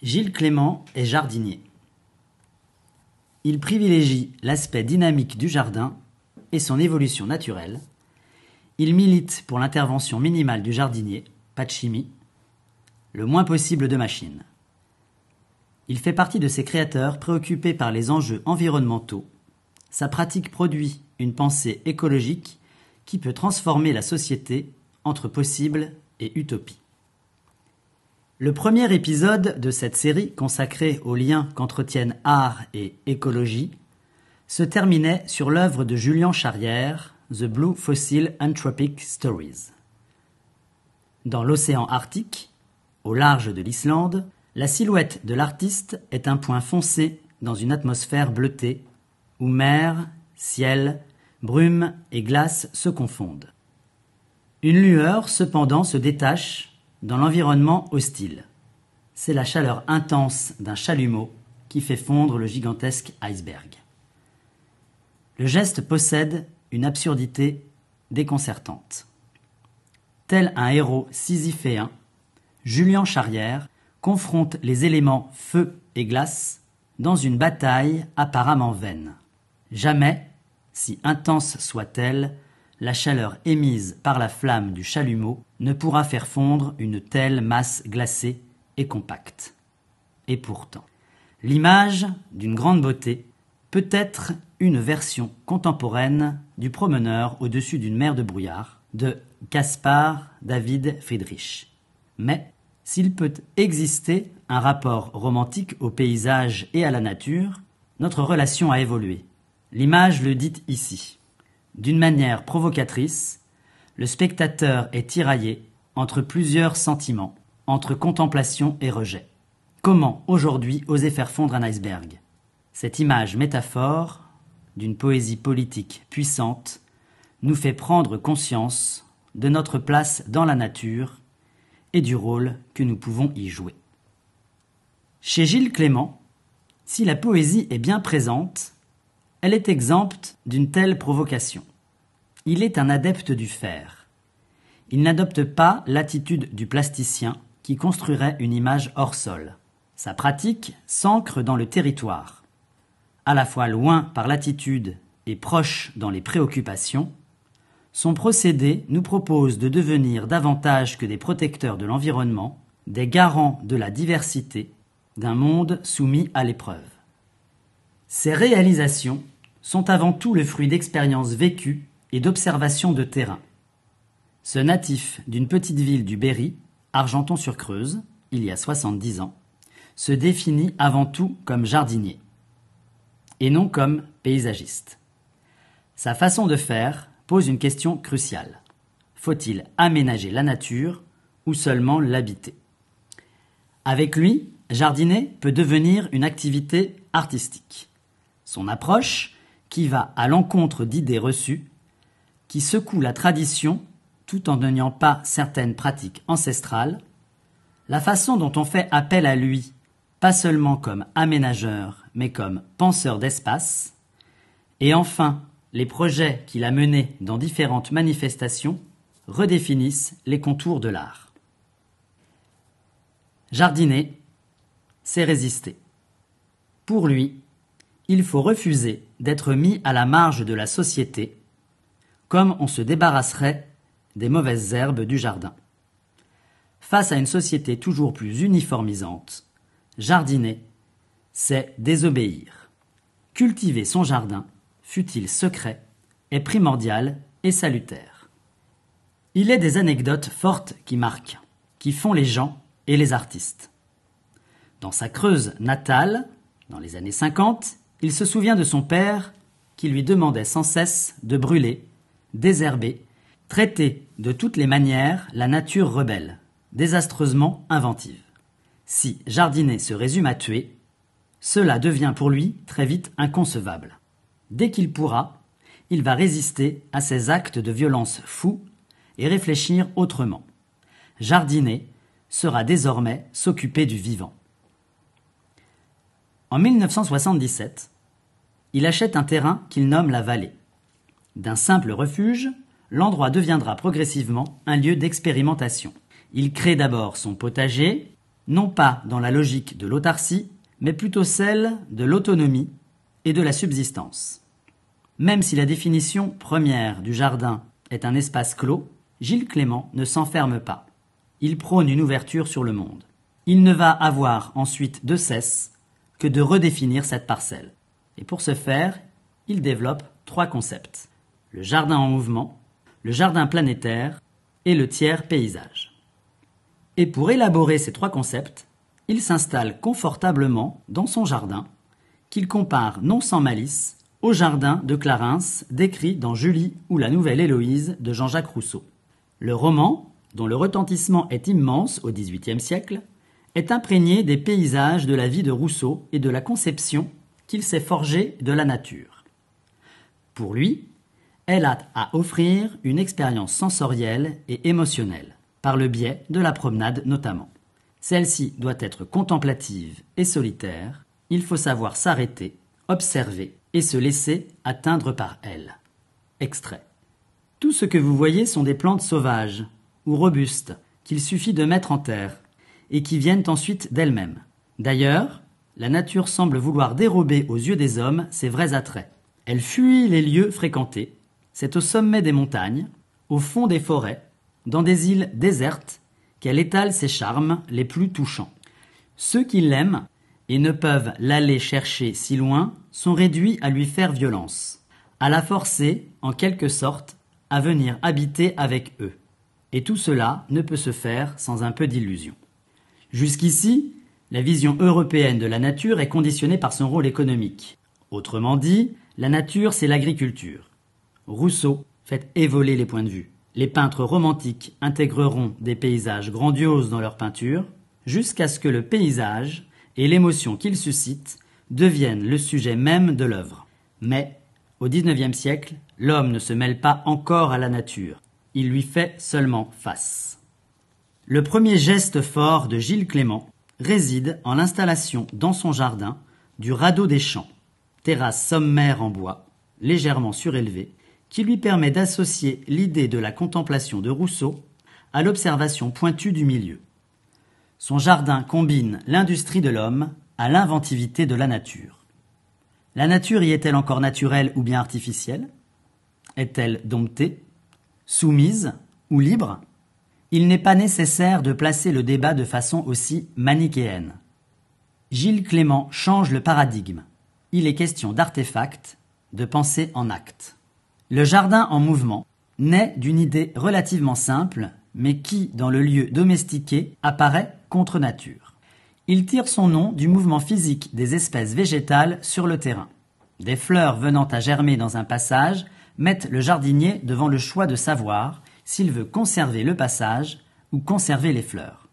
Gilles Clément est jardinier. Il privilégie l'aspect dynamique du jardin et son évolution naturelle. Il milite pour l'intervention minimale du jardinier, pas de chimie, le moins possible de machines. Il fait partie de ces créateurs préoccupés par les enjeux environnementaux. Sa pratique produit une pensée écologique qui peut transformer la société entre possible et utopie. Le premier épisode de cette série consacrée aux liens qu'entretiennent art et écologie se terminait sur l'œuvre de Julien Charrière, The Blue Fossil Anthropic Stories. Dans l'océan Arctique, au large de l'Islande, la silhouette de l'artiste est un point foncé dans une atmosphère bleutée, où mer, ciel, brume et glace se confondent. Une lueur cependant se détache dans l'environnement hostile. C'est la chaleur intense d'un chalumeau qui fait fondre le gigantesque iceberg. Le geste possède une absurdité déconcertante. Tel un héros sisyphéen, Julien Charrière confronte les éléments feu et glace dans une bataille apparemment vaine. Jamais, si intense soit-elle, la chaleur émise par la flamme du chalumeau ne pourra faire fondre une telle masse glacée et compacte. Et pourtant, l'image d'une grande beauté peut être une version contemporaine du promeneur au-dessus d'une mer de brouillard de Caspar David Friedrich. Mais s'il peut exister un rapport romantique au paysage et à la nature, notre relation a évolué. L'image le dit ici. D'une manière provocatrice, le spectateur est tiraillé entre plusieurs sentiments, entre contemplation et rejet. Comment aujourd'hui oser faire fondre un iceberg Cette image métaphore d'une poésie politique puissante nous fait prendre conscience de notre place dans la nature et du rôle que nous pouvons y jouer. Chez Gilles Clément, si la poésie est bien présente, elle est exempte d'une telle provocation. Il est un adepte du fer. Il n'adopte pas l'attitude du plasticien qui construirait une image hors sol. Sa pratique s'ancre dans le territoire. À la fois loin par l'attitude et proche dans les préoccupations, son procédé nous propose de devenir davantage que des protecteurs de l'environnement, des garants de la diversité, d'un monde soumis à l'épreuve. Ces réalisations sont avant tout le fruit d'expériences vécues et d'observations de terrain. Ce natif d'une petite ville du Berry, Argenton-sur-Creuse, il y a 70 ans, se définit avant tout comme jardinier et non comme paysagiste. Sa façon de faire pose une question cruciale. Faut-il aménager la nature ou seulement l'habiter Avec lui, jardiner peut devenir une activité artistique son approche, qui va à l'encontre d'idées reçues, qui secoue la tradition tout en ne niant pas certaines pratiques ancestrales, la façon dont on fait appel à lui, pas seulement comme aménageur, mais comme penseur d'espace, et enfin les projets qu'il a menés dans différentes manifestations redéfinissent les contours de l'art. Jardiner, c'est résister. Pour lui, il faut refuser d'être mis à la marge de la société, comme on se débarrasserait des mauvaises herbes du jardin. Face à une société toujours plus uniformisante, jardiner, c'est désobéir. Cultiver son jardin, fût-il secret, est primordial et salutaire. Il est des anecdotes fortes qui marquent, qui font les gens et les artistes. Dans sa Creuse natale, dans les années 50, il se souvient de son père qui lui demandait sans cesse de brûler, désherber, traiter de toutes les manières la nature rebelle, désastreusement inventive. Si jardiner se résume à tuer, cela devient pour lui très vite inconcevable. Dès qu'il pourra, il va résister à ces actes de violence fous et réfléchir autrement. Jardiner sera désormais s'occuper du vivant. En 1977, il achète un terrain qu'il nomme la vallée. D'un simple refuge, l'endroit deviendra progressivement un lieu d'expérimentation. Il crée d'abord son potager, non pas dans la logique de l'autarcie, mais plutôt celle de l'autonomie et de la subsistance. Même si la définition première du jardin est un espace clos, Gilles Clément ne s'enferme pas. Il prône une ouverture sur le monde. Il ne va avoir ensuite de cesse que de redéfinir cette parcelle. Et pour ce faire, il développe trois concepts. Le jardin en mouvement, le jardin planétaire et le tiers paysage. Et pour élaborer ces trois concepts, il s'installe confortablement dans son jardin, qu'il compare non sans malice au jardin de Clarins décrit dans Julie ou la nouvelle Héloïse de Jean-Jacques Rousseau. Le roman, dont le retentissement est immense au XVIIIe siècle, est imprégné des paysages de la vie de Rousseau et de la conception qu'il s'est forgée de la nature. Pour lui, elle a à offrir une expérience sensorielle et émotionnelle, par le biais de la promenade notamment. Celle-ci doit être contemplative et solitaire, il faut savoir s'arrêter, observer et se laisser atteindre par elle. Extrait. Tout ce que vous voyez sont des plantes sauvages ou robustes qu'il suffit de mettre en terre et qui viennent ensuite d'elles-mêmes. D'ailleurs, la nature semble vouloir dérober aux yeux des hommes ses vrais attraits. Elle fuit les lieux fréquentés, c'est au sommet des montagnes, au fond des forêts, dans des îles désertes, qu'elle étale ses charmes les plus touchants. Ceux qui l'aiment et ne peuvent l'aller chercher si loin sont réduits à lui faire violence, à la forcer, en quelque sorte, à venir habiter avec eux. Et tout cela ne peut se faire sans un peu d'illusion. Jusqu'ici, la vision européenne de la nature est conditionnée par son rôle économique. Autrement dit, la nature, c'est l'agriculture. Rousseau fait évoluer les points de vue. Les peintres romantiques intégreront des paysages grandioses dans leur peinture, jusqu'à ce que le paysage et l'émotion qu'il suscite deviennent le sujet même de l'œuvre. Mais, au XIXe siècle, l'homme ne se mêle pas encore à la nature, il lui fait seulement face. Le premier geste fort de Gilles Clément réside en l'installation dans son jardin du radeau des champs, terrasse sommaire en bois, légèrement surélevée, qui lui permet d'associer l'idée de la contemplation de Rousseau à l'observation pointue du milieu. Son jardin combine l'industrie de l'homme à l'inventivité de la nature. La nature y est-elle encore naturelle ou bien artificielle Est-elle domptée, soumise ou libre il n'est pas nécessaire de placer le débat de façon aussi manichéenne. Gilles Clément change le paradigme. Il est question d'artefacts, de pensée en acte. Le jardin en mouvement naît d'une idée relativement simple, mais qui, dans le lieu domestiqué, apparaît contre nature. Il tire son nom du mouvement physique des espèces végétales sur le terrain. Des fleurs venant à germer dans un passage mettent le jardinier devant le choix de savoir s'il veut conserver le passage ou conserver les fleurs.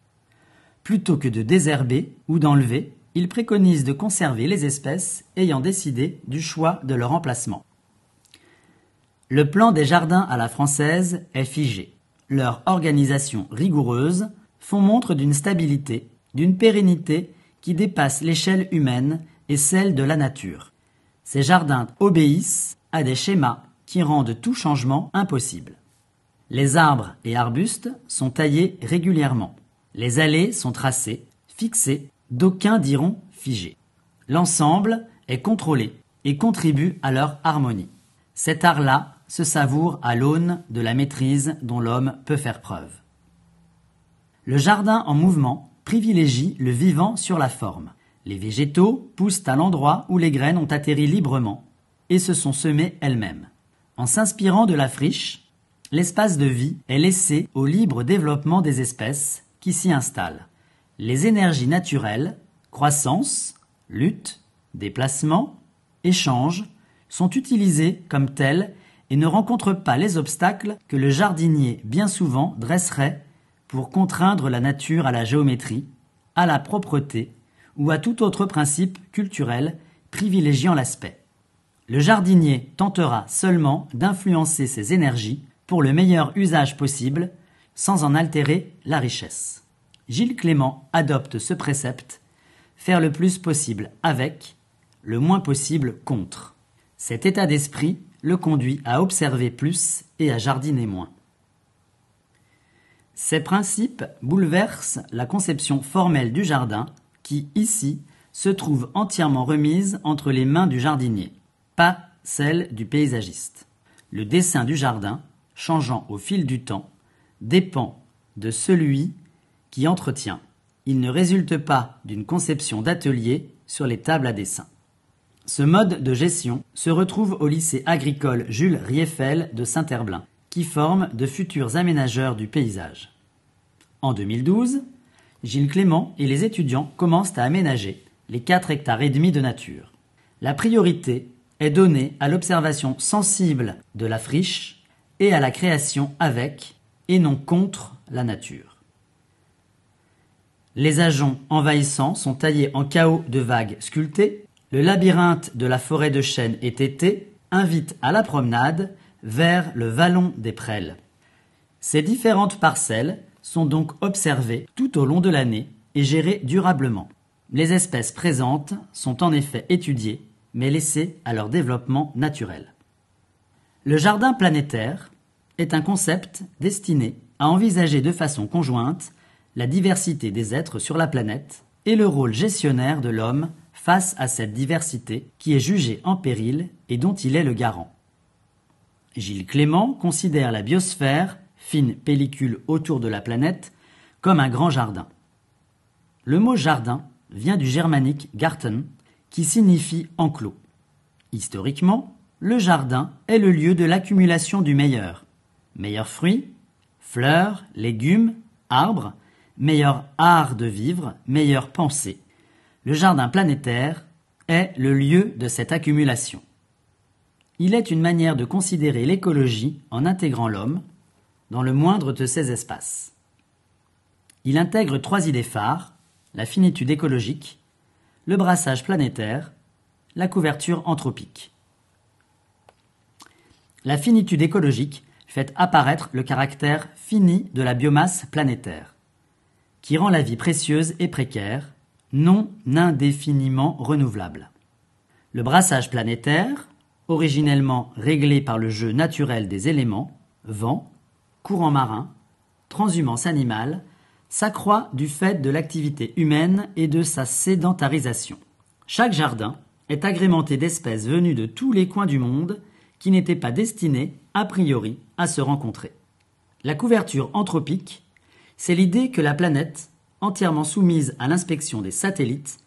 Plutôt que de désherber ou d'enlever, il préconise de conserver les espèces ayant décidé du choix de leur emplacement. Le plan des jardins à la française est figé. Leur organisation rigoureuse font montre d'une stabilité, d'une pérennité qui dépasse l'échelle humaine et celle de la nature. Ces jardins obéissent à des schémas qui rendent tout changement impossible. Les arbres et arbustes sont taillés régulièrement. Les allées sont tracées, fixées, d'aucuns diront figées. L'ensemble est contrôlé et contribue à leur harmonie. Cet art-là se savoure à l'aune de la maîtrise dont l'homme peut faire preuve. Le jardin en mouvement privilégie le vivant sur la forme. Les végétaux poussent à l'endroit où les graines ont atterri librement et se sont semées elles-mêmes. En s'inspirant de la friche, L'espace de vie est laissé au libre développement des espèces qui s'y installent. Les énergies naturelles, croissance, lutte, déplacement, échange, sont utilisées comme telles et ne rencontrent pas les obstacles que le jardinier bien souvent dresserait pour contraindre la nature à la géométrie, à la propreté ou à tout autre principe culturel privilégiant l'aspect. Le jardinier tentera seulement d'influencer ces énergies pour le meilleur usage possible, sans en altérer la richesse. Gilles Clément adopte ce précepte, faire le plus possible avec, le moins possible contre. Cet état d'esprit le conduit à observer plus et à jardiner moins. Ces principes bouleversent la conception formelle du jardin qui, ici, se trouve entièrement remise entre les mains du jardinier, pas celle du paysagiste. Le dessin du jardin changeant au fil du temps, dépend de celui qui entretient. Il ne résulte pas d'une conception d'atelier sur les tables à dessin. Ce mode de gestion se retrouve au lycée agricole Jules Rieffel de Saint-Herblain, qui forme de futurs aménageurs du paysage. En 2012, Gilles Clément et les étudiants commencent à aménager les 4 hectares et demi de nature. La priorité est donnée à l'observation sensible de la friche et à la création avec, et non contre, la nature. Les ajoncs envahissants sont taillés en chaos de vagues sculptées, le labyrinthe de la forêt de chênes et Tété invite à la promenade vers le vallon des prêles. Ces différentes parcelles sont donc observées tout au long de l'année et gérées durablement. Les espèces présentes sont en effet étudiées, mais laissées à leur développement naturel. Le jardin planétaire est un concept destiné à envisager de façon conjointe la diversité des êtres sur la planète et le rôle gestionnaire de l'homme face à cette diversité qui est jugée en péril et dont il est le garant. Gilles Clément considère la biosphère, fine pellicule autour de la planète, comme un grand jardin. Le mot jardin vient du germanique garten, qui signifie enclos. Historiquement, le jardin est le lieu de l'accumulation du meilleur. Meilleurs fruits, fleurs, légumes, arbres, meilleur art de vivre, meilleure pensée. Le jardin planétaire est le lieu de cette accumulation. Il est une manière de considérer l'écologie en intégrant l'homme dans le moindre de ses espaces. Il intègre trois idées phares, la finitude écologique, le brassage planétaire, la couverture anthropique. La finitude écologique fait apparaître le caractère fini de la biomasse planétaire, qui rend la vie précieuse et précaire, non indéfiniment renouvelable. Le brassage planétaire, originellement réglé par le jeu naturel des éléments, vent, courant marin, transhumance animale, s'accroît du fait de l'activité humaine et de sa sédentarisation. Chaque jardin est agrémenté d'espèces venues de tous les coins du monde qui n'étaient pas destinés, a priori, à se rencontrer. La couverture anthropique, c'est l'idée que la planète, entièrement soumise à l'inspection des satellites,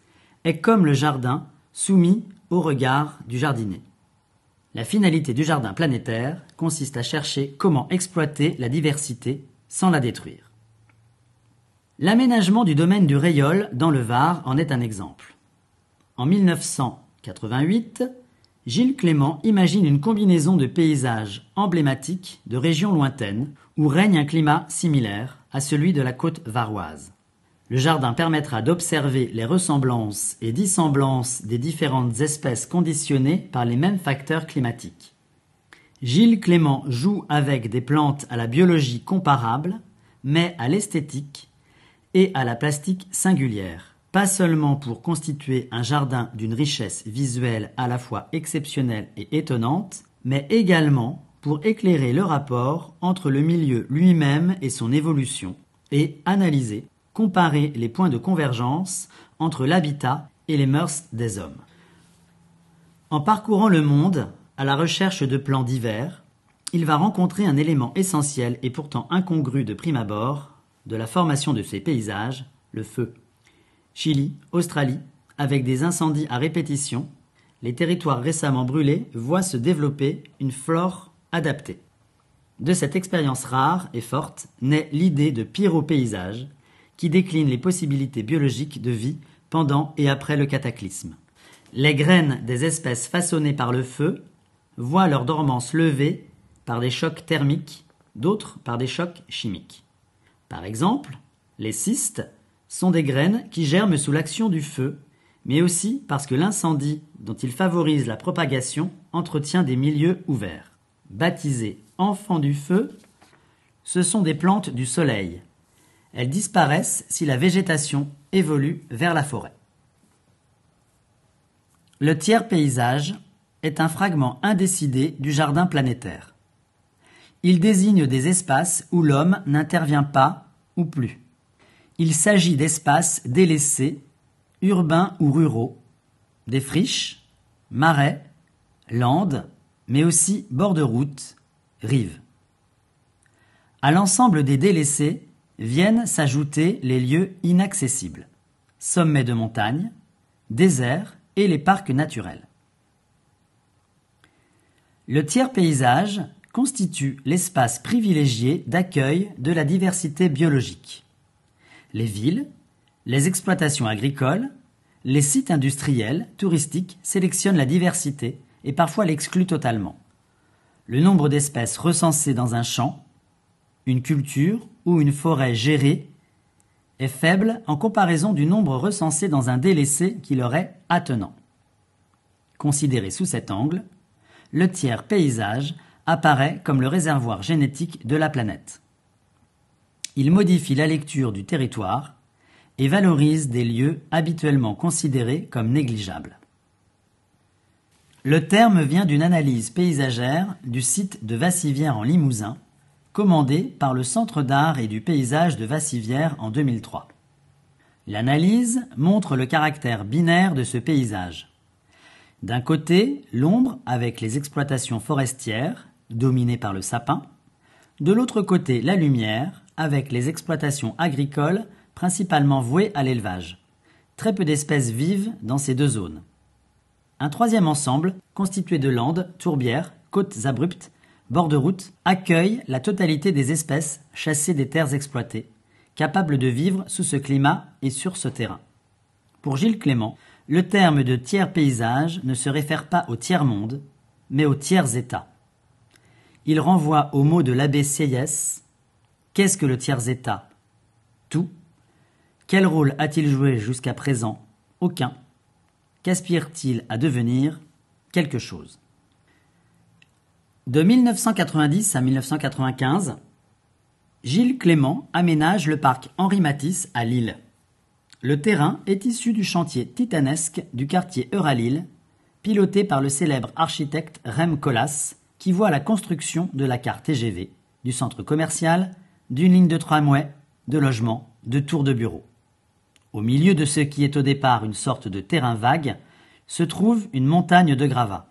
est comme le jardin soumis au regard du jardinier. La finalité du jardin planétaire consiste à chercher comment exploiter la diversité sans la détruire. L'aménagement du domaine du Rayol dans le Var en est un exemple. En 1988, Gilles Clément imagine une combinaison de paysages emblématiques de régions lointaines où règne un climat similaire à celui de la côte varoise. Le jardin permettra d'observer les ressemblances et dissemblances des différentes espèces conditionnées par les mêmes facteurs climatiques. Gilles Clément joue avec des plantes à la biologie comparable, mais à l'esthétique et à la plastique singulière pas seulement pour constituer un jardin d'une richesse visuelle à la fois exceptionnelle et étonnante, mais également pour éclairer le rapport entre le milieu lui-même et son évolution, et analyser, comparer les points de convergence entre l'habitat et les mœurs des hommes. En parcourant le monde, à la recherche de plans divers, il va rencontrer un élément essentiel et pourtant incongru de prime abord de la formation de ces paysages, le feu. Chili, Australie, avec des incendies à répétition, les territoires récemment brûlés voient se développer une flore adaptée. De cette expérience rare et forte naît l'idée de pyropaysage, qui décline les possibilités biologiques de vie pendant et après le cataclysme. Les graines des espèces façonnées par le feu voient leur dormance levée par des chocs thermiques, d'autres par des chocs chimiques. Par exemple, les cystes sont des graines qui germent sous l'action du feu, mais aussi parce que l'incendie, dont il favorise la propagation, entretient des milieux ouverts. Baptisés enfants du feu, ce sont des plantes du soleil. Elles disparaissent si la végétation évolue vers la forêt. Le tiers paysage est un fragment indécidé du jardin planétaire. Il désigne des espaces où l'homme n'intervient pas ou plus. Il s'agit d'espaces délaissés, urbains ou ruraux, des friches, marais, landes, mais aussi bords de route, rives. À l'ensemble des délaissés viennent s'ajouter les lieux inaccessibles, sommets de montagne, déserts et les parcs naturels. Le tiers paysage constitue l'espace privilégié d'accueil de la diversité biologique les villes, les exploitations agricoles, les sites industriels, touristiques sélectionnent la diversité et parfois l'excluent totalement. Le nombre d'espèces recensées dans un champ, une culture ou une forêt gérée est faible en comparaison du nombre recensé dans un délaissé qui leur est attenant. Considéré sous cet angle, le tiers paysage apparaît comme le réservoir génétique de la planète il modifie la lecture du territoire et valorise des lieux habituellement considérés comme négligeables. Le terme vient d'une analyse paysagère du site de Vassivière en Limousin, commandée par le Centre d'art et du paysage de Vassivière en 2003. L'analyse montre le caractère binaire de ce paysage. D'un côté, l'ombre avec les exploitations forestières, dominées par le sapin, de l'autre côté, la lumière, avec les exploitations agricoles principalement vouées à l'élevage. Très peu d'espèces vivent dans ces deux zones. Un troisième ensemble, constitué de landes, tourbières, côtes abruptes, bords de route, accueille la totalité des espèces chassées des terres exploitées, capables de vivre sous ce climat et sur ce terrain. Pour Gilles Clément, le terme de tiers paysage ne se réfère pas au tiers monde, mais au tiers état il renvoie au mot de l'abbé Seyès Qu'est-ce que le tiers-état Tout. Quel rôle a-t-il joué jusqu'à présent Aucun. Qu'aspire-t-il à devenir Quelque chose. De 1990 à 1995, Gilles Clément aménage le parc Henri Matisse à Lille. Le terrain est issu du chantier titanesque du quartier Euralille, piloté par le célèbre architecte Rem Koolhaas, qui voit la construction de la carte TGV, du centre commercial, d'une ligne de tramway, de logements, de tours de bureaux. Au milieu de ce qui est au départ une sorte de terrain vague, se trouve une montagne de gravats.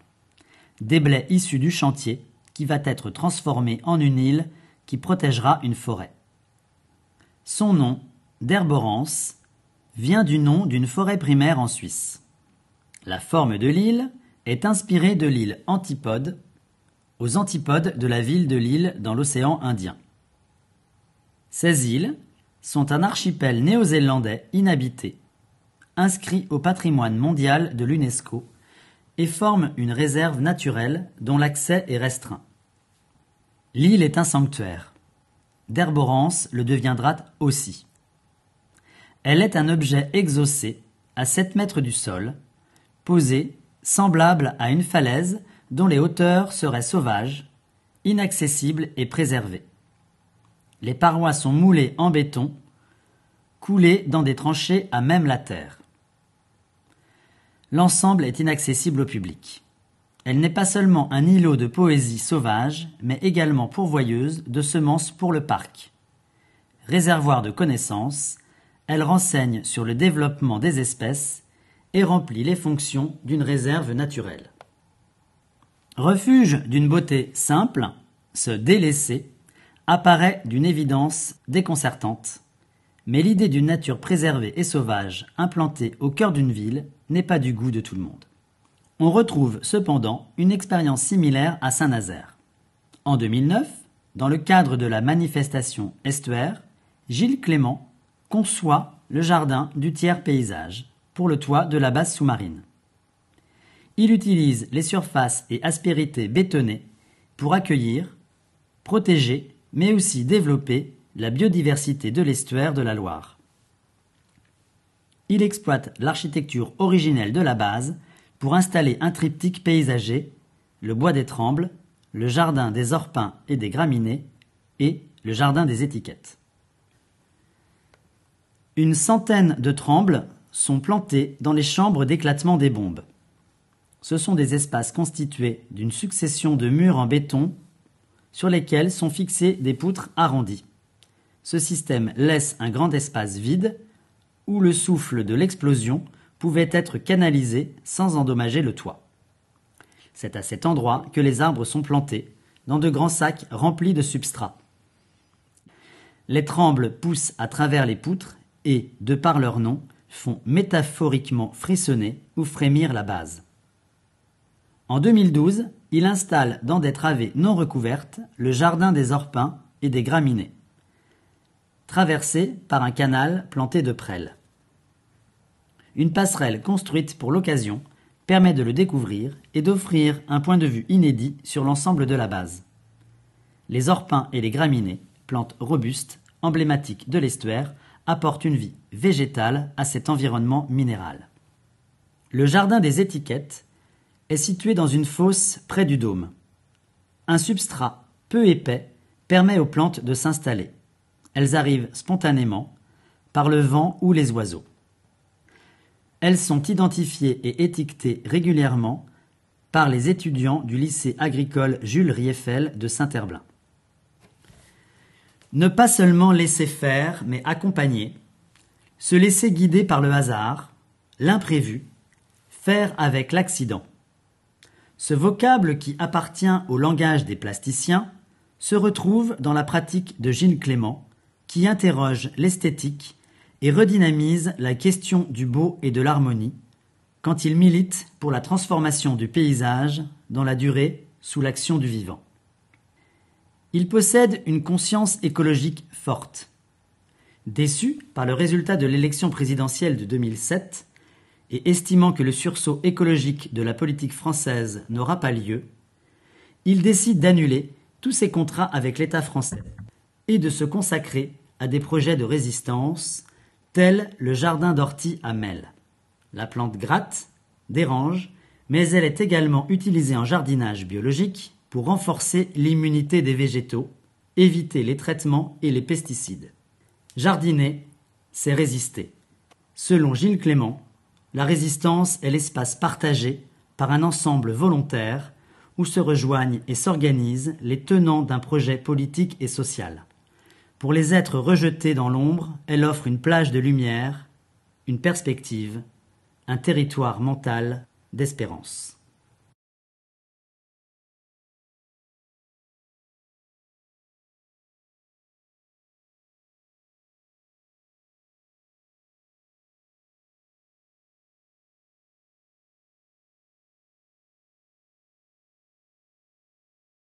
Des blés issus du chantier qui va être transformé en une île qui protégera une forêt. Son nom, d'Herborance, vient du nom d'une forêt primaire en Suisse. La forme de l'île est inspirée de l'île Antipode aux antipodes de la ville de Lille dans l'océan Indien. Ces îles sont un archipel néo-zélandais inhabité, inscrit au patrimoine mondial de l'UNESCO et forment une réserve naturelle dont l'accès est restreint. L'île est un sanctuaire. D'Herborance le deviendra aussi. Elle est un objet exaucé à 7 mètres du sol, posé, semblable à une falaise dont les hauteurs seraient sauvages, inaccessibles et préservées. Les parois sont moulées en béton, coulées dans des tranchées à même la terre. L'ensemble est inaccessible au public. Elle n'est pas seulement un îlot de poésie sauvage, mais également pourvoyeuse de semences pour le parc. Réservoir de connaissances, elle renseigne sur le développement des espèces et remplit les fonctions d'une réserve naturelle. Refuge d'une beauté simple, se délaisser, apparaît d'une évidence déconcertante. Mais l'idée d'une nature préservée et sauvage, implantée au cœur d'une ville, n'est pas du goût de tout le monde. On retrouve cependant une expérience similaire à Saint-Nazaire. En 2009, dans le cadre de la manifestation Estuaire, Gilles Clément conçoit le jardin du tiers paysage pour le toit de la base sous-marine. Il utilise les surfaces et aspérités bétonnées pour accueillir, protéger, mais aussi développer la biodiversité de l'estuaire de la Loire. Il exploite l'architecture originelle de la base pour installer un triptyque paysager, le bois des trembles, le jardin des orpins et des graminées, et le jardin des étiquettes. Une centaine de trembles sont plantés dans les chambres d'éclatement des bombes ce sont des espaces constitués d'une succession de murs en béton sur lesquels sont fixées des poutres arrondies. Ce système laisse un grand espace vide où le souffle de l'explosion pouvait être canalisé sans endommager le toit. C'est à cet endroit que les arbres sont plantés, dans de grands sacs remplis de substrat. Les trembles poussent à travers les poutres et, de par leur nom, font métaphoriquement frissonner ou frémir la base. En 2012, il installe dans des travées non recouvertes le jardin des orpins et des graminées, traversé par un canal planté de prêles. Une passerelle construite pour l'occasion permet de le découvrir et d'offrir un point de vue inédit sur l'ensemble de la base. Les orpins et les graminées, plantes robustes, emblématiques de l'estuaire, apportent une vie végétale à cet environnement minéral. Le jardin des étiquettes est située dans une fosse près du dôme. Un substrat peu épais permet aux plantes de s'installer. Elles arrivent spontanément, par le vent ou les oiseaux. Elles sont identifiées et étiquetées régulièrement par les étudiants du lycée agricole Jules Rieffel de Saint-Herblain. Ne pas seulement laisser faire, mais accompagner, se laisser guider par le hasard, l'imprévu, faire avec l'accident. Ce vocable qui appartient au langage des plasticiens se retrouve dans la pratique de Gilles Clément, qui interroge l'esthétique et redynamise la question du beau et de l'harmonie, quand il milite pour la transformation du paysage dans la durée sous l'action du vivant. Il possède une conscience écologique forte. Déçu par le résultat de l'élection présidentielle de 2007, et estimant que le sursaut écologique de la politique française n'aura pas lieu, il décide d'annuler tous ses contrats avec l'État français et de se consacrer à des projets de résistance tels le jardin d'ortie à Mel. La plante gratte, dérange, mais elle est également utilisée en jardinage biologique pour renforcer l'immunité des végétaux, éviter les traitements et les pesticides. Jardiner, c'est résister. Selon Gilles Clément, la résistance est l'espace partagé par un ensemble volontaire où se rejoignent et s'organisent les tenants d'un projet politique et social. Pour les êtres rejetés dans l'ombre, elle offre une plage de lumière, une perspective, un territoire mental d'espérance.